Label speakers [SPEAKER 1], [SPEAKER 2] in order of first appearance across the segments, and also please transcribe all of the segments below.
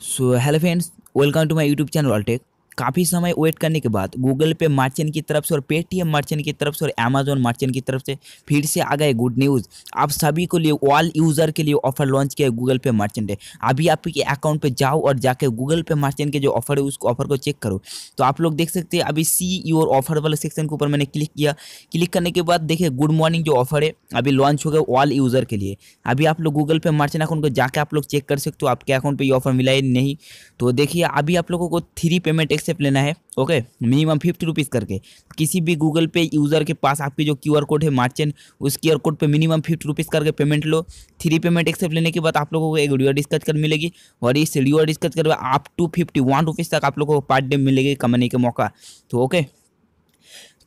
[SPEAKER 1] So hello friends, welcome to my YouTube channel Altec. काफ़ी समय wait करने के बाद गूगल पे मर्चेंट की तरफ से और पेटीएम मर्चेंट की तरफ से और अमेजोन मर्चेंट की तरफ से फिर से आ गए गुड न्यूज़ आप सभी को लिए ऑल यूज़र के लिए ऑफर लॉन्च किया गूगल पे मर्चेंट है अभी आपके अकाउंट पर जाओ और जाकर गूगल पे मर्चेंट के जो ऑफर है उस ऑफर को चेक करो तो आप लोग देख सकते हैं अभी सी योर ऑफर वाले सेक्शन के ऊपर मैंने क्लिक किया क्लिक करने के बाद देखिए गुड मॉर्निंग जो ऑफर है अभी लॉन्च हो गया ऑल यूज़र के लिए अभी आप लोग गूगल पे मर्चेंट अकाउंट को जाकर आप लोग चेक कर सकते हो आपके अकाउंट पर ये ऑफर मिला है नहीं तो देखिए अभी आप लोगों को थ्री पेमेंट एक्स एक्सेप्ट लेना है ओके मिनिमम फिफ्टी रुपीज़ करके किसी भी गूगल पे यूज़र के पास आपकी जो क्यूआर कोड है मार्चेंट उस क्यूआर कोड पे मिनिमम फिफ्टी रुपीज़ करके पेमेंट लो थ्री पेमेंट एक्सेप्ट लेने के बाद आप लोगों को एक वीडियो डिस्कस कर मिलेगी और इस वीडियो डिस्कस करके आप टू फिफ्टी वन रुपीज़ तक आप लोगों को पर डे मिलेगी कमाने का मौका तो ओके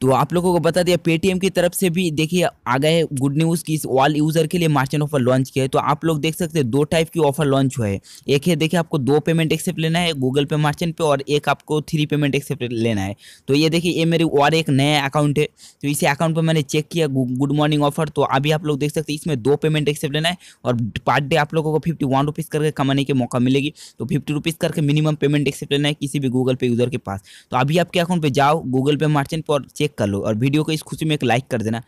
[SPEAKER 1] तो आप लोगों को बता दिया पेटीएम की तरफ से भी देखिए आ गए गुड न्यूज़ की इस वॉल यूज़र के लिए मार्चेंट ऑफर लॉन्च किया है तो आप लोग देख सकते हैं दो टाइप की ऑफर लॉन्च हुआ है एक है देखिए आपको दो पेमेंट एक्सेप्ट लेना है गूगल पे मार्चेंट पे और एक आपको थ्री पेमेंट एक्सेप्ट लेना है तो ये देखिए ये मेरी और एक नया अकाउंट है तो इसी अकाउंट पर मैंने चेक किया गुड मॉर्निंग ऑफर तो अभी आप लोग देख सकते हैं इसमें दो पेमेंट एक्सेप्ट लेना है और पर डे आप लोगों को फिफ्टी वन रुपीज़ करके कमाने के मौका मिलेगी तो फिफ्टी रुपीज़ करके मिनिमम पेमेंट एक्सेप्ट लेना है किसी भी गूगल पे यूज़र के पास तो अभी आपके अकाउंट पर जाओ गूगल पे मार्चेंट पर चेक चेक कर लो और वीडियो को इस खुशी में एक लाइक कर देना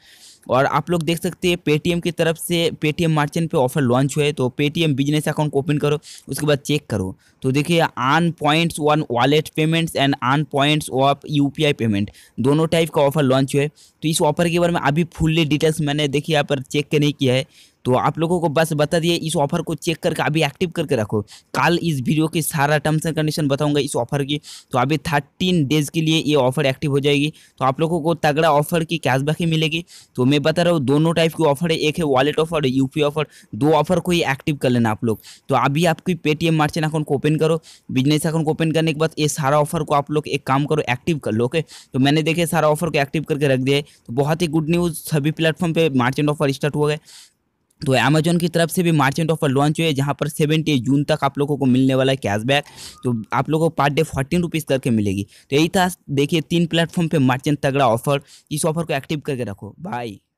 [SPEAKER 1] और आप लोग देख सकते हैं पेटीएम की तरफ से पेटीएम मार्चेंट पे ऑफर लॉन्च हुए तो पेटीएम बिजनेस अकाउंट ओपन करो उसके बाद चेक करो तो देखिए आन पॉइंट्स वन वॉलेट पेमेंट्स एंड आन पॉइंट्स ऑफ यू पेमेंट दोनों टाइप का ऑफर लॉन्च हुए तो इस ऑफर के बारे में अभी फुल्ली डिटेल्स मैंने देखिए यहाँ पर चेक नहीं किया है तो आप लोगों को बस बता दिए इस ऑफर को चेक करके अभी एक्टिव करके रखो कल इस वीडियो के सारा टर्म्स एंड कंडीशन बताऊंगा इस ऑफर की तो अभी थर्टीन डेज के लिए ये ऑफर एक्टिव हो जाएगी तो आप लोगों को तगड़ा ऑफर की कैशबैक ही मिलेगी तो मैं बता रहा हूँ दोनों टाइप की ऑफर है एक है वॉलेट ऑफर यूपी ऑफर दो ऑफर को ही एक्टिव कर लेना आप लोग तो अभी आपकी पेटीएम मार्चेंट अकाउंट को ओपन करो बिजनेस अकाउंट को ओपन करने के बाद ये सारा ऑफर को आप लोग एक काम करो एक्टिव कर लो ओके तो मैंने देखिए सारा ऑफर को एक्टिव करके रख दिया है तो बहुत ही गुड न्यूज़ सभी प्लेटफॉर्म पर मार्चेंट ऑफर स्टार्ट हुआ है तो अमेजोन की तरफ से भी मार्चेंट ऑफर लॉन्च हुए जहाँ पर सेवेंटी जून तक आप लोगों को मिलने वाला है कैशबैक तो आप लोगों को पर डे फोर्टीन रुपीज़ करके मिलेगी तो यही था देखिए तीन प्लेटफॉर्म पे मार्चेंट तगड़ा ऑफर इस ऑफर को एक्टिव करके रखो बाय